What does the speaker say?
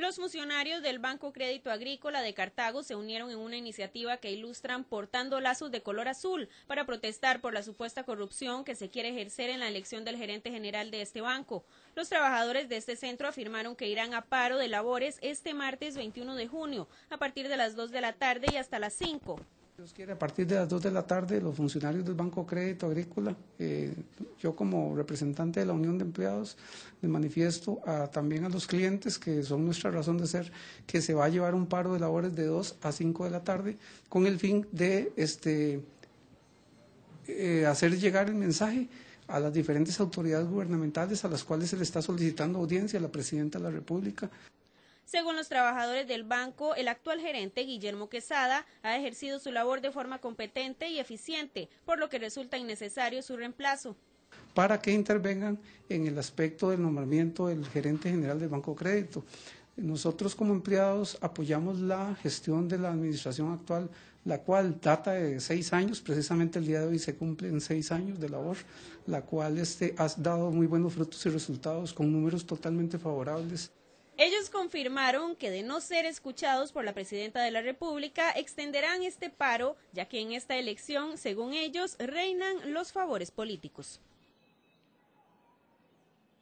Los funcionarios del Banco Crédito Agrícola de Cartago se unieron en una iniciativa que ilustran portando lazos de color azul para protestar por la supuesta corrupción que se quiere ejercer en la elección del gerente general de este banco. Los trabajadores de este centro afirmaron que irán a paro de labores este martes 21 de junio a partir de las 2 de la tarde y hasta las 5 a partir de las 2 de la tarde, los funcionarios del Banco Crédito Agrícola, eh, yo como representante de la Unión de Empleados, le manifiesto también a los clientes, que son nuestra razón de ser, que se va a llevar un paro de labores de 2 a 5 de la tarde con el fin de este, eh, hacer llegar el mensaje a las diferentes autoridades gubernamentales a las cuales se le está solicitando audiencia a la Presidenta de la República. Según los trabajadores del banco, el actual gerente Guillermo Quesada ha ejercido su labor de forma competente y eficiente, por lo que resulta innecesario su reemplazo para que intervengan en el aspecto del nombramiento del gerente general del Banco Crédito. Nosotros como empleados apoyamos la gestión de la administración actual, la cual data de seis años, precisamente el día de hoy se cumplen seis años de labor, la cual este, ha dado muy buenos frutos y resultados con números totalmente favorables. Ellos confirmaron que de no ser escuchados por la presidenta de la República, extenderán este paro, ya que en esta elección, según ellos, reinan los favores políticos.